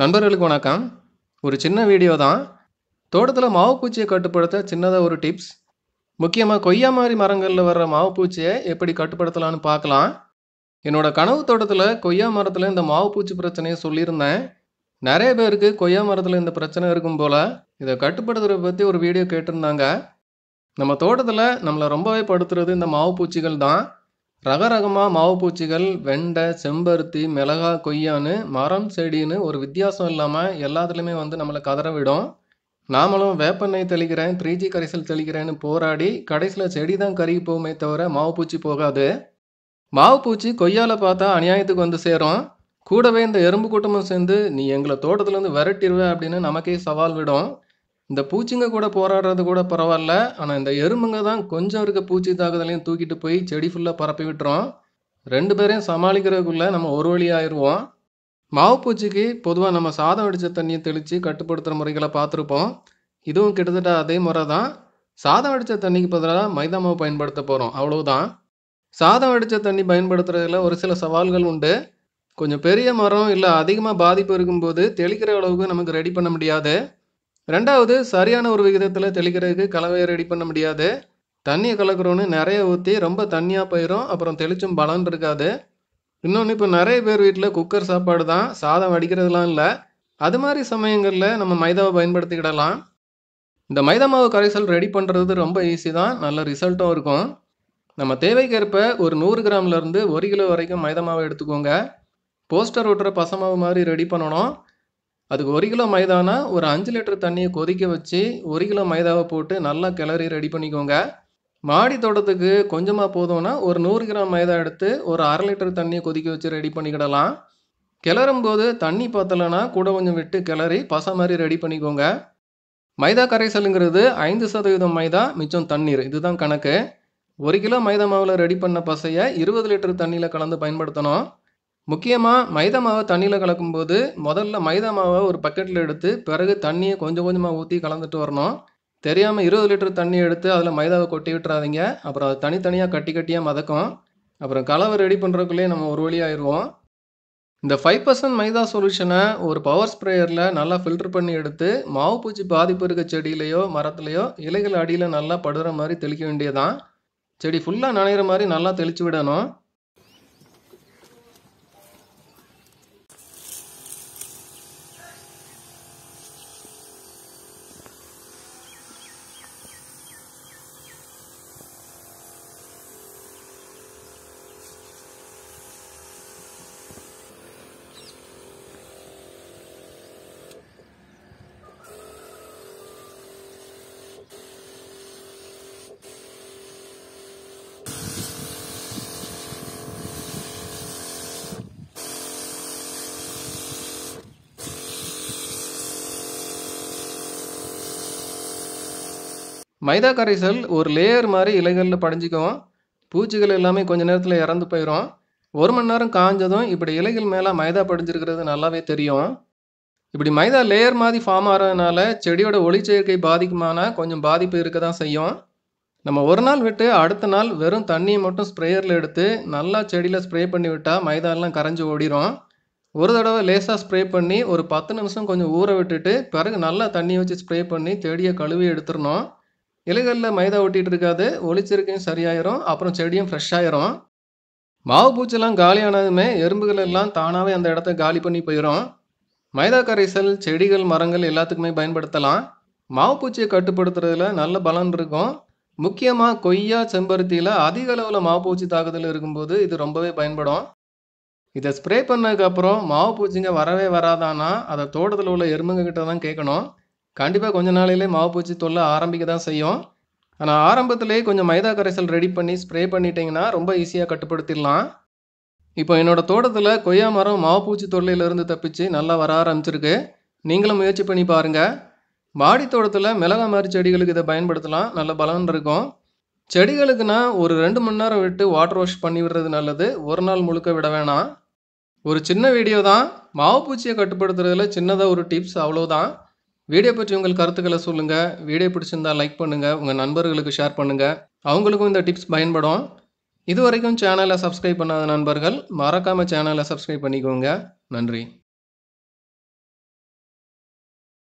நண்பர்களுக்கு வணக்கம் ஒரு சின்ன வீடியோ தான் தோட்டத்தில் மாவுப்பூச்சியை கட்டுப்படுத்த சின்னதாக ஒரு டிப்ஸ் முக்கியமாக கொய்யா மாதிரி மரங்களில் வர்ற மாவுப்பூச்சியை எப்படி கட்டுப்படுத்தலான்னு பார்க்கலாம் என்னோடய கனவு தோட்டத்தில் கொய்யா மரத்தில் இந்த மாவுப்பூச்சி பிரச்சனையை சொல்லியிருந்தேன் நிறைய பேருக்கு கொய்யா மரத்தில் இந்த பிரச்சனை இருக்கும் போல் இதை கட்டுப்படுத்துகிறத பற்றி ஒரு வீடியோ கேட்டிருந்தாங்க நம்ம தோட்டத்தில் நம்மளை ரொம்பவே படுத்துறது இந்த மாவுப்பூச்சிகள் தான் ரக ரகமாக மாவு பூச்சிகள் வெண்டை செம்பருத்தி மிளகா கொய்யான்னு மரம் செடின்னு ஒரு வித்தியாசம் இல்லாமல் எல்லாத்துலேயுமே வந்து நம்மளை கதற விடும் நாமளும் வேப்பெண்ணெய் தெளிக்கிறேன் த்ரீ ஜி கரைசல் தெளிக்கிறேன்னு போராடி கடைசியில் செடி தான் கருகி போகுமே தவிர மாவு பூச்சி போகாது மாவு பூச்சி கொய்யால பார்த்தா அநியாயத்துக்கு வந்து சேரும் கூடவே இந்த எறும்பு கூட்டமும் சேர்ந்து நீ எங்களை தோட்டத்துலேருந்து விரட்டிடுவே அப்படின்னு நமக்கே சவால் விடும் இந்த பூச்சிங்க கூட போராடுறது கூட பரவாயில்ல ஆனால் இந்த எறும்புங்க தான் கொஞ்சம் இருக்க பூச்சி தாக்குதலையும் தூக்கிட்டு போய் செடி ஃபுல்லாக பரப்பி விட்டுறோம் ரெண்டு பேரையும் சமாளிக்கிறதுக்குள்ளே நம்ம ஒரு வழி ஆயிடுவோம் மாவு பூச்சிக்கு பொதுவாக நம்ம சாதம் அடித்த தண்ணியை தெளித்து கட்டுப்படுத்துகிற முறைகளை பார்த்துருப்போம் இதுவும் கிட்டத்தட்ட அதே முறை தான் சாதம் அடித்த தண்ணிக்கு பதிலாக மைதா மாவு பயன்படுத்த போகிறோம் அவ்வளோதான் சாதம் அடித்த தண்ணி பயன்படுத்துறதுல ஒரு சில சவால்கள் உண்டு கொஞ்சம் பெரிய மரம் இல்லை அதிகமாக பாதிப்பு இருக்கும்போது தெளிக்கிற அளவுக்கு நமக்கு ரெடி பண்ண முடியாது ரெண்டாவது சரியான ஒரு விகிதத்தில் தெளிக்கிறதுக்கு கலவையை ரெடி பண்ண முடியாது தண்ணியை கலக்கிறோன்னு நிறைய ஊற்றி ரொம்ப தண்ணியாக போயிடும் அப்புறம் தெளிச்சும் பலன் இருக்காது இன்னொன்று இப்போ நிறைய பேர் வீட்டில் குக்கர் சாப்பாடு தான் சாதம் வடிக்கிறதுலாம் இல்லை அது மாதிரி சமயங்களில் நம்ம மைதாவை பயன்படுத்திக்கிடலாம் இந்த மைதா மாவு கரைசல் ரெடி பண்ணுறது ரொம்ப ஈஸி தான் நல்ல ரிசல்ட்டும் இருக்கும் நம்ம தேவைக்கேற்ப ஒரு நூறு கிராம்லேருந்து ஒரு கிலோ வரைக்கும் மைதா மாவை எடுத்துக்கோங்க போஸ்டர் ஒட்டுற பசமாவு மாதிரி ரெடி பண்ணணும் அதுக்கு ஒரு கிலோ மைதானா ஒரு அஞ்சு லிட்டர் தண்ணியை கொதிக்க வச்சு ஒரு கிலோ மைதாவை போட்டு நல்லா கிளறி ரெடி பண்ணிக்கோங்க மாடி தோட்டத்துக்கு கொஞ்சமாக போதும்னா ஒரு நூறு கிராம் மைதா எடுத்து ஒரு அரை லிட்டர் தண்ணியை கொதிக்க வச்சு ரெடி பண்ணிக்கிடலாம் கிளறும் போது தண்ணி பத்தலைன்னா கூட கொஞ்சம் விட்டு கிளறி பசை மாதிரி ரெடி பண்ணிக்கோங்க மைதா கரைசலுங்கிறது ஐந்து சதவீதம் மைதா மிச்சம் தண்ணீர் இதுதான் கணக்கு ஒரு கிலோ மைதா மாவில் ரெடி பண்ண பசையை இருபது லிட்டர் தண்ணியில் கலந்து பயன்படுத்தணும் முக்கியமாக மைதா மாவை தண்ணியில் கலக்கும்போது முதல்ல மைதா மாவை ஒரு பக்கெட்டில் எடுத்து பிறகு தண்ணியை கொஞ்சம் கொஞ்சமாக ஊற்றி கலந்துட்டு வரணும் தெரியாமல் இருபது லிட்டர் தண்ணி எடுத்து அதில் மைதாவை கொட்டி விட்டுறாதீங்க அப்புறம் அது தனித்தனியாக கட்டி கட்டியாக மதக்கும் அப்புறம் கலவை ரெடி பண்ணுறதுக்குள்ளே நம்ம ஒரு வழி ஆயிடுவோம் இந்த ஃபைவ் பர்சன்ட் மைதா சொல்யூஷனை ஒரு பவர் ஸ்ப்ரேயரில் நல்லா ஃபில்டர் பண்ணி எடுத்து மாவு பூச்சி பாதிப்பு இருக்க செடியிலையோ மரத்துலையோ இலைகள் அடியில் நல்லா படுற மாதிரி தெளிக்க வேண்டியதான் செடி ஃபுல்லாக நனைகிற மாதிரி நல்லா தெளித்து விடணும் மைதா கரைசல் ஒரு லேயர் மாதிரி இலைகளில் படிஞ்சிக்கும் பூச்சிகள் எல்லாமே கொஞ்ச நேரத்தில் இறந்து போயிடும் ஒரு மணி நேரம் காஞ்சதும் இப்படி இலைகள் மேலே மைதா படிஞ்சிருக்கிறது நல்லாவே தெரியும் இப்படி மைதா லேயர் மாதிரி ஃபார்ம் ஆகிறதுனால செடியோட ஒளிச்சேர்க்கை பாதிக்குமான கொஞ்சம் பாதிப்பு இருக்க தான் செய்யும் நம்ம ஒரு நாள் விட்டு அடுத்த நாள் வெறும் தண்ணியை மட்டும் ஸ்ப்ரேயரில் எடுத்து நல்லா செடியில் ஸ்ப்ரே பண்ணி விட்டால் மைதாலாம் கரைஞ்சி ஓடிடும் ஒரு தடவை லேசாக ஸ்ப்ரே பண்ணி ஒரு பத்து நிமிஷம் கொஞ்சம் ஊற விட்டுட்டு பிறகு நல்லா தண்ணி வச்சு ஸ்ப்ரே பண்ணி செடியை கழுவி எடுத்துடணும் இலைகளில் மைதா ஒட்டிகிட்டு இருக்காது ஒளிச்சிருக்கையும் சரியாயிரும் அப்புறம் செடியும் ஃப்ரெஷ்ஷாயிரும் மாவு பூச்செல்லாம் காலியானதுமே எறும்புகள் எல்லாம் தானாகவே அந்த இடத்த காலி பண்ணி போயிடும் மைதா கரைசல் செடிகள் மரங்கள் எல்லாத்துக்குமே பயன்படுத்தலாம் மாவு பூச்சியை கட்டுப்படுத்துறதுல நல்ல பலன் இருக்கும் முக்கியமாக கொய்யா செம்பருத்தியில் அதிக அளவில் மாவு பூச்சி தாக்குதல் இருக்கும்போது இது ரொம்பவே பயன்படும் இதை ஸ்ப்ரே பண்ணதுக்கப்புறம் மாவு பூச்சிங்க வரவே வராதானா அதை தோட்டத்தில் உள்ள எறும்புங்க கிட்ட தான் கேட்கணும் கண்டிப்பாக கொஞ்ச நாளையிலே மாவு பூச்சி தொல்லை ஆரம்பிக்க தான் செய்யும் ஆனால் ஆரம்பத்திலேயே கொஞ்சம் மைதா கரைசல் ரெடி பண்ணி ஸ்ப்ரே பண்ணிட்டீங்கன்னா ரொம்ப ஈஸியாக கட்டுப்படுத்திடலாம் இப்போ என்னோடய தோட்டத்தில் கொய்யா மரம் மாவுப்பூச்சி தொல்லையிலேருந்து தப்பிச்சு நல்லா வர ஆரம்பிச்சிருக்கு நீங்களும் முயற்சி பண்ணி பாருங்கள் மாடி தோட்டத்தில் மிளகா மாதிரி செடிகளுக்கு இதை பயன்படுத்தலாம் நல்ல பலன் இருக்கும் செடிகளுக்குனா ஒரு ரெண்டு மணி நேரம் விட்டு வாட்டர் வாஷ் பண்ணி விடுறது நல்லது ஒரு நாள் முழுக்க விட வேணாம் ஒரு சின்ன வீடியோ தான் மாவுப்பூச்சியை கட்டுப்படுத்துறதுல சின்னதாக ஒரு டிப்ஸ் அவ்வளோதான் வீடியோ பற்றி உங்கள் கருத்துக்களை சொல்லுங்கள் வீடியோ பிடிச்சிருந்தால் லைக் பண்ணுங்கள் உங்கள் நண்பர்களுக்கு ஷேர் பண்ணுங்கள் அவங்களுக்கும் இந்த டிப்ஸ் பயன்படும் இது வரைக்கும் சேனலை சப்ஸ்கிரைப் பண்ணாத நண்பர்கள் மறக்காமல் சேனலை சப்ஸ்கிரைப் பண்ணிக்கோங்க நன்றி